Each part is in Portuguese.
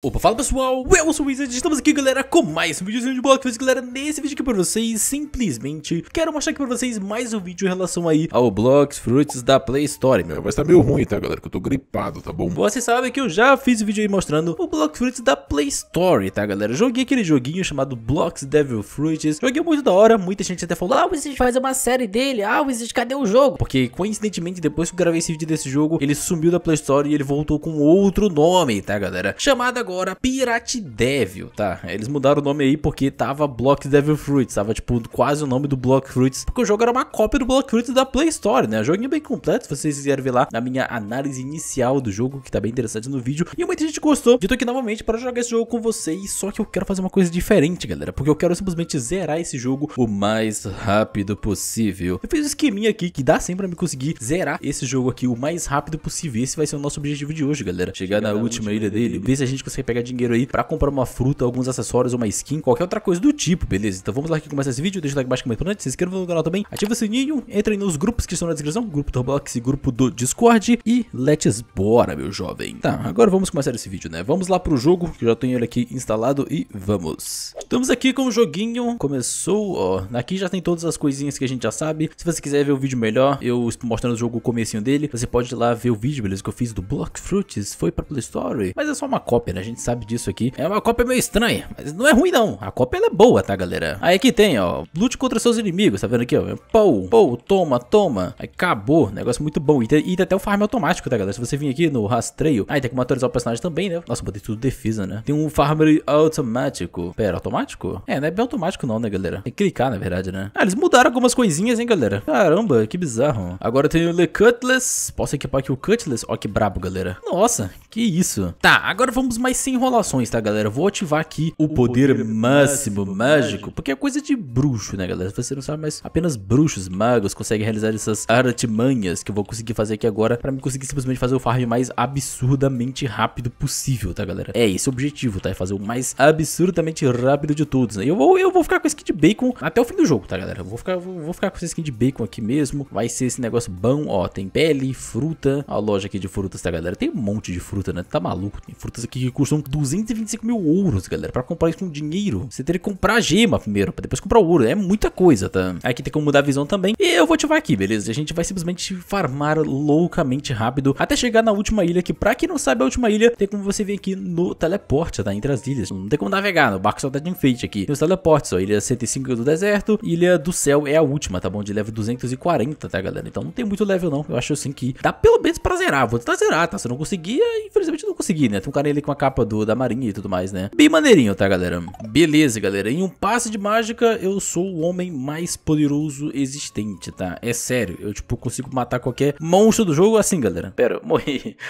Opa, fala pessoal, eu sou o Wizard, estamos aqui galera com mais um vídeozinho de Blockfest Galera, nesse vídeo aqui pra vocês, simplesmente quero mostrar aqui pra vocês mais um vídeo em relação aí ao Blocks Fruits da Play Store Meu, vai tá meio ruim, tá galera, que eu tô gripado, tá bom? Vocês sabem que eu já fiz um vídeo aí mostrando o Blocks Fruits da Play Store, tá galera? Joguei aquele joguinho chamado Blocks Devil Fruits, joguei muito da hora, muita gente até falou Ah, Wizard, faz uma série dele, ah Wizard, cadê o jogo? Porque coincidentemente, depois que eu gravei esse vídeo desse jogo, ele sumiu da Play Store e ele voltou com outro nome, tá galera? Chamada agora Pirate Devil, tá? Eles mudaram o nome aí porque tava Block Devil Fruits, tava tipo quase o nome do Block Fruits, porque o jogo era uma cópia do Block Fruits da Play Store, né? Joguinho bem completo, se vocês quiserem ver lá na minha análise inicial do jogo, que tá bem interessante no vídeo. E muita gente gostou. Eu tô aqui novamente para jogar esse jogo com vocês, só que eu quero fazer uma coisa diferente, galera, porque eu quero simplesmente zerar esse jogo o mais rápido possível. Eu fiz um esqueminha aqui que dá sempre pra me conseguir zerar esse jogo aqui o mais rápido possível. Esse vai ser o nosso objetivo de hoje, galera. Chegar, Chegar na, na última, última ilha dele, ver se a gente consegue pegar dinheiro aí para comprar uma fruta, alguns acessórios, uma skin, qualquer outra coisa do tipo, beleza? Então vamos lá que começa esse vídeo, deixa o like embaixo, muito importante, se inscreva no canal também, ativa o sininho, aí nos grupos que estão na descrição, grupo do Roblox e grupo do Discord e let's bora, meu jovem. Tá, agora vamos começar esse vídeo, né? Vamos lá pro jogo, que eu já tenho ele aqui instalado e vamos. Estamos aqui com o joguinho, começou, ó, aqui já tem todas as coisinhas que a gente já sabe, se você quiser ver o vídeo melhor, eu mostrando o jogo o comecinho dele, você pode ir lá ver o vídeo, beleza, que eu fiz do Block Fruits, foi pra Play Store, mas é só uma cópia, né, gente sabe disso aqui. É uma Copa meio estranha, mas não é ruim não. A Copa é boa, tá, galera? Aí aqui tem, ó, lute contra seus inimigos, tá vendo aqui, ó? É pou, pou, toma, toma. Aí acabou, negócio muito bom. E tem, e tem até o farm automático, tá, galera? Se você vir aqui no rastreio... Aí tem como atualizar o personagem também, né? Nossa, botei tudo defesa, né? Tem um farm automático. Pera, automático? É, não é bem automático não, né, galera? Tem que clicar, na verdade, né? Ah, eles mudaram algumas coisinhas, hein, galera? Caramba, que bizarro. Agora tem o Le Cutlass. Posso equipar aqui o Cutlass? Ó que brabo, galera. Nossa, que isso. Tá, agora vamos mais sem enrolações, tá, galera? Eu vou ativar aqui o, o poder, poder, máximo, mágico, mágico, porque é coisa de bruxo, né, galera? Você não sabe, mas apenas bruxos, magos, conseguem realizar essas artimanhas que eu vou conseguir fazer aqui agora pra me conseguir simplesmente fazer o farm mais absurdamente rápido possível, tá, galera? É esse o objetivo, tá? É fazer o mais absurdamente rápido de todos, né? Eu vou, eu vou ficar com a skin de bacon até o fim do jogo, tá, galera? Eu vou ficar, vou, vou ficar com essa skin de bacon aqui mesmo. Vai ser esse negócio bom, ó, tem pele, fruta, a loja aqui de frutas, tá, galera? Tem um monte de fruta fruta, né? Tá maluco. Tem frutas aqui que custam 225 mil ouros, galera. Pra comprar isso com dinheiro, você teria que comprar a gema primeiro, pra depois comprar o ouro. É muita coisa, tá? Aqui tem como mudar a visão também. E eu vou ativar aqui, beleza? A gente vai simplesmente farmar loucamente rápido até chegar na última ilha, que pra quem não sabe, a última ilha tem como você vir aqui no teleporte, tá? Entre as ilhas. Não tem como navegar, o barco só tá de enfeite aqui. Tem os teleportes, ó. Ilha 105 do deserto, Ilha do Céu é a última, tá bom? De level 240, tá, galera? Então não tem muito level, não. Eu acho assim que dá pelo menos pra zerar. Vou tentar zerar, tá? Se eu não conseguir, aí infelizmente não consegui, né? Tem um cara ali com a capa do, da marinha e tudo mais, né? Bem maneirinho, tá, galera? Beleza, galera. Em um passe de mágica, eu sou o homem mais poderoso existente, tá? É sério, eu, tipo, consigo matar qualquer monstro do jogo assim, galera. Pera, morri.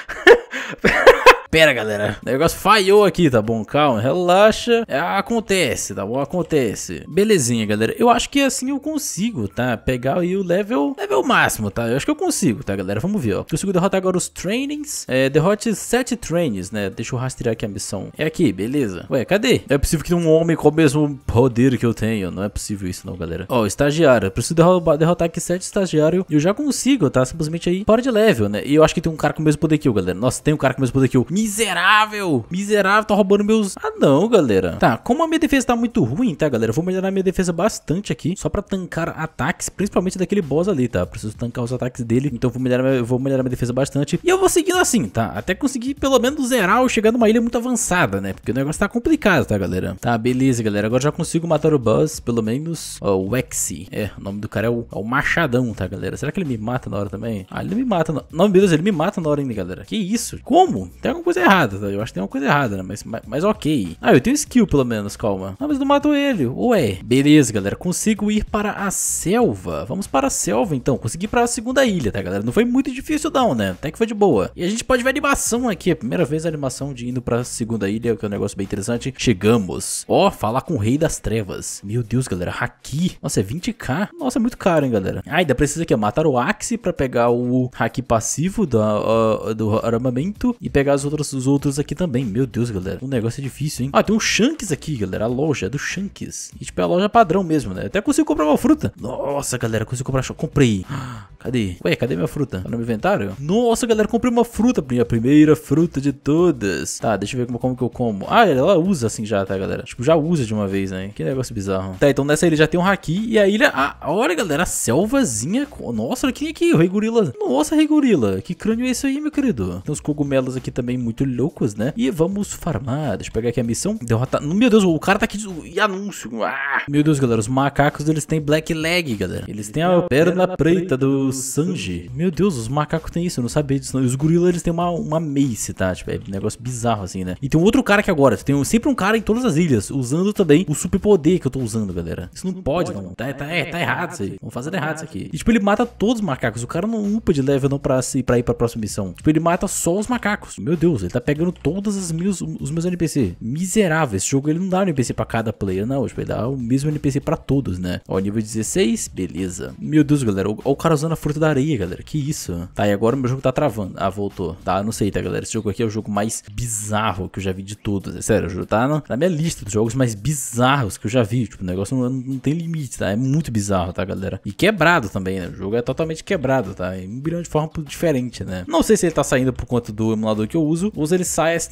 Pera, galera. O negócio falhou aqui, tá bom? Calma, relaxa. É, acontece, tá bom? Acontece. Belezinha, galera. Eu acho que assim eu consigo, tá? Pegar aí o level, level máximo, tá? Eu acho que eu consigo, tá, galera? Vamos ver, ó. Consigo derrotar agora os trainings. É, derrote sete trainings, né? Deixa eu rastrear aqui a missão. É aqui, beleza. Ué, cadê? É possível que um homem com o mesmo poder que eu tenho. Não é possível isso não, galera. Ó, estagiário. preciso derrotar aqui sete estagiários. E eu já consigo, tá? Simplesmente aí para de level, né? E eu acho que tem um cara com o mesmo poder que eu, galera. Nossa, tem um cara com o mesmo poder que eu. Miserável! Miserável, tá roubando meus... Ah, não, galera. Tá, como a minha defesa tá muito ruim, tá, galera? Eu vou melhorar a minha defesa bastante aqui, só pra tancar ataques, principalmente daquele boss ali, tá? preciso tancar os ataques dele, então eu vou melhorar, vou melhorar minha defesa bastante. E eu vou seguindo assim, tá? Até conseguir pelo menos zerar ou chegar numa ilha muito avançada, né? Porque o negócio tá complicado, tá, galera? Tá, beleza, galera. Agora já consigo matar o boss, pelo menos. Ó, o Wexy. É, o nome do cara é o, é o, Machadão, tá, galera? Será que ele me mata na hora também? Ah, ele me mata na... Não, meu Deus, ele me mata na hora ainda, galera. Que isso? Como? Tem alguma coisa errada, tá? Eu acho que tem uma coisa errada, né? Mas, mas, mas ok. Ah, eu tenho skill pelo menos, calma. Ah, mas não matou ele. Ué. Beleza, galera. Consigo ir para a selva. Vamos para a selva, então. Consegui ir para a segunda ilha, tá, galera? Não foi muito difícil não, né? Até que foi de boa. E a gente pode ver a animação aqui. A primeira vez a animação de indo para a segunda ilha, que é um negócio bem interessante. Chegamos. Ó, oh, falar com o rei das trevas. Meu Deus, galera. Haki. Nossa, é 20k. Nossa, é muito caro, hein, galera. Ah, ainda precisa aqui, matar o Axe para pegar o hack passivo do uh, ah, do armamento e pegar as outras todos os outros aqui também. Meu Deus, galera. O um negócio é difícil, hein? Ah, tem um Shanks aqui, galera. A loja é do Shanks. E tipo, é a loja padrão mesmo, né? até consigo comprar uma fruta. Nossa, galera, consigo comprar. Comprei. Cadê? Ué, cadê minha fruta? Tá no meu inventário? Nossa, galera, comprei uma fruta. minha primeira fruta de todas. Tá, deixa eu ver como, como que eu como. Ah, ela usa assim já, tá, galera? Tipo, já usa de uma vez, né? Que negócio bizarro. Tá, então nessa ilha já tem um Haki. E a ilha. Ah, olha, galera, a selvazinha. Nossa, olha quem é aqui? O Rei Gorila. Nossa, Rei Gorila. Que crânio é esse aí, meu querido? Tem uns cogumelos aqui também muito loucos, né? E vamos farmar. Deixa eu pegar aqui a missão. Derrotar. Meu Deus, o cara tá aqui. E anúncio. Ah! Meu Deus, galera. Os macacos eles têm black leg, galera. Eles têm a perna preta do Sanji. Meu Deus, os macacos têm isso. Eu não sabia disso, não. E os gorilas eles têm uma, uma mace, tá? Tipo, é um negócio bizarro assim, né? E tem um outro cara aqui agora. Tem sempre um cara em todas as ilhas usando também o super poder que eu tô usando, galera. Isso não, não pode, pode, não. Tá, tá, é, tá, é, tá é errado isso aí. Vamos fazer é errado isso aqui. E, tipo, ele mata todos os macacos. O cara não upa de level não pra, pra ir pra próxima missão. Tipo, ele mata só os macacos. Meu Deus. Deus, ele tá pegando todos os meus, os meus NPC. Miserável, esse jogo ele não dá um NPC pra cada player, não. Tipo, ele dá o mesmo NPC pra todos, né? Ó, nível 16, beleza. Meu Deus, galera, olha o cara usando a fruta da areia, galera. Que isso? Tá, e agora o meu jogo tá travando. Ah, voltou. Tá, não sei, tá, galera? Esse jogo aqui é o jogo mais bizarro que eu já vi de todos. É sério, jogo tá na, na, minha lista dos jogos mais bizarros que eu já vi. Tipo, o negócio não, não tem limite, tá? É muito bizarro, tá, galera? E quebrado também, né? O jogo é totalmente quebrado, tá? Em um bilhão de forma diferente, né? Não sei se ele tá saindo por conta do emulador que eu uso uso, ou se ele sai assim,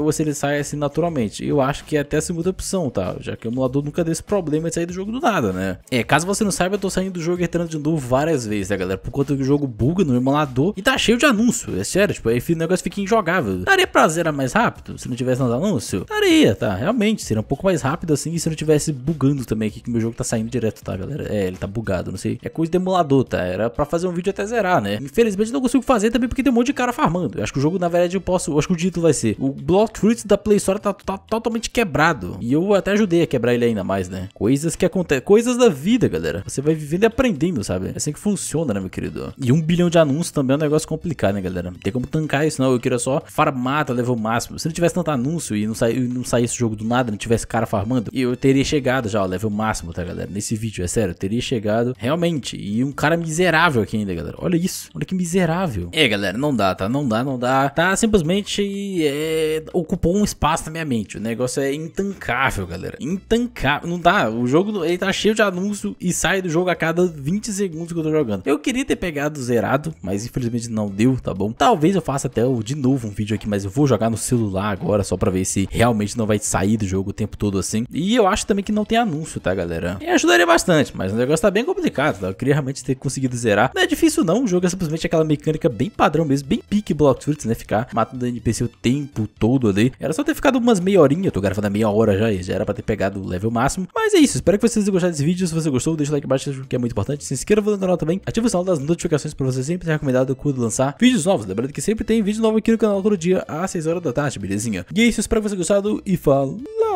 ou se ele sai assim naturalmente. Eu acho que é até a segunda opção, tá? Já que o emulador nunca deu esse problema de sair do jogo do nada, né? É, caso você não saiba, eu tô saindo do jogo e entrando de novo várias vezes, né, galera? Por conta que o jogo buga no emulador e tá cheio de anúncio, é sério, tipo, aí o negócio fica injogável. Daria pra zerar mais rápido se não tivesse nada anúncio? Daria, tá? Realmente, seria um pouco mais rápido assim se não tivesse bugando também aqui, que meu jogo tá saindo direto, tá, galera? É, ele tá bugado, não sei. É coisa de emulador, tá? Era pra fazer um vídeo até zerar, né? Infelizmente não consigo fazer também porque tem um monte de cara farmando. Eu acho que o jogo, na verdade, eu posso negócio, acho que o título vai ser O Block Fruits da Play Store tá, tá, totalmente quebrado. E eu até ajudei a quebrar ele ainda mais, né? Coisas que acontecem, coisas da vida, galera. Você vai vivendo e aprendendo, sabe? É assim que funciona, né, meu querido? E um bilhão de anúncios também é um negócio complicado, né, galera? Não tem como tancar isso, não. Eu queria só farmar até tá, level máximo. Se não tivesse tanto anúncio e não, sa não saísse o jogo do nada, não tivesse cara farmando, eu teria chegado já ao level máximo, tá, galera? Nesse vídeo, é sério, eu teria chegado realmente. E um cara miserável aqui ainda, galera. Olha isso. Olha que miserável. É, galera, não dá, tá? Não dá, não dá. Tá simplesmente realmente é, ocupou um espaço na minha mente. O negócio é intancável, galera. Intancável. Não dá. O jogo ele tá cheio de anúncio e sai do jogo a cada 20 segundos que eu tô jogando. Eu queria ter pegado zerado, mas infelizmente não deu, tá bom? Talvez eu faça até de novo um vídeo aqui, mas eu vou jogar no celular agora só pra ver se realmente não vai sair do jogo o tempo todo assim. E eu acho também que não tem anúncio, tá, galera? E ajudaria bastante, mas o negócio tá bem complicado, tá? Eu queria realmente ter conseguido zerar. Não é difícil não, o jogo é simplesmente aquela mecânica bem padrão mesmo, bem pique Block Fruits, né? Ficar matando NPC o tempo todo ali. Era só ter ficado umas meia horinha, eu tô gravando a meia hora já, e já era pra ter pegado o level máximo. Mas é isso, espero que vocês tenham gostado desse vídeo. Se você gostou, deixa o like embaixo, que é muito importante. Se inscreva no canal também, ative o sinal das notificações pra você sempre ser recomendado quando lançar vídeos novos. Lembrando que sempre tem vídeo novo aqui no canal todo dia, às 6 horas da tarde, belezinha? E é isso, espero que vocês tenham gostado e falou!